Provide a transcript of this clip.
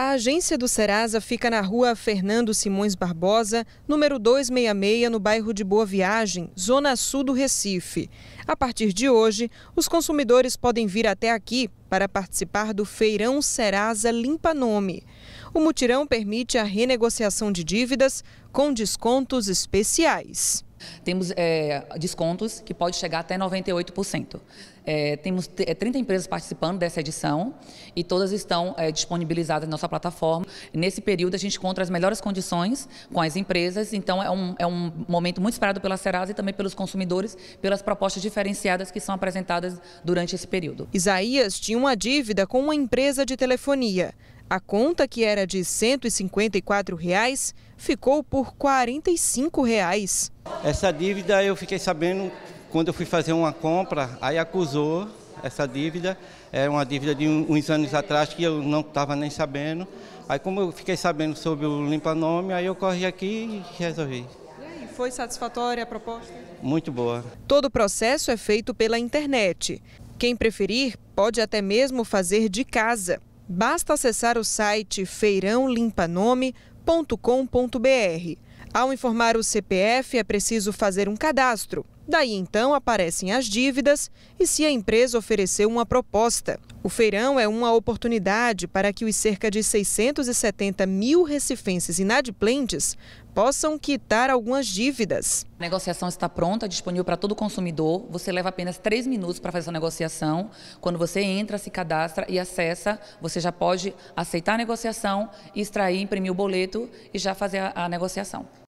A agência do Serasa fica na rua Fernando Simões Barbosa, número 266, no bairro de Boa Viagem, zona sul do Recife. A partir de hoje, os consumidores podem vir até aqui para participar do Feirão Serasa Limpa Nome. O mutirão permite a renegociação de dívidas com descontos especiais. Temos é, descontos que pode chegar até 98%. É, temos 30 é, empresas participando dessa edição e todas estão é, disponibilizadas na nossa plataforma. Nesse período, a gente encontra as melhores condições com as empresas, então é um, é um momento muito esperado pela Serasa e também pelos consumidores, pelas propostas diferenciadas que são apresentadas durante esse período. Isaías tinha uma dívida com uma empresa de telefonia. A conta, que era de R$ 154, reais, ficou por R$ 45. Reais. Essa dívida eu fiquei sabendo quando eu fui fazer uma compra, aí acusou essa dívida. É uma dívida de uns anos atrás que eu não estava nem sabendo. Aí como eu fiquei sabendo sobre o limpa-nome, aí eu corri aqui e resolvi. E aí, foi satisfatória a proposta? Muito boa. Todo o processo é feito pela internet. Quem preferir pode até mesmo fazer de casa. Basta acessar o site feirãolimpanome.com.br. Ao informar o CPF, é preciso fazer um cadastro. Daí então aparecem as dívidas e se a empresa ofereceu uma proposta. O feirão é uma oportunidade para que os cerca de 670 mil recifenses inadimplentes possam quitar algumas dívidas. A negociação está pronta, disponível para todo consumidor. Você leva apenas três minutos para fazer essa negociação. Quando você entra, se cadastra e acessa, você já pode aceitar a negociação, extrair, imprimir o boleto e já fazer a, a negociação.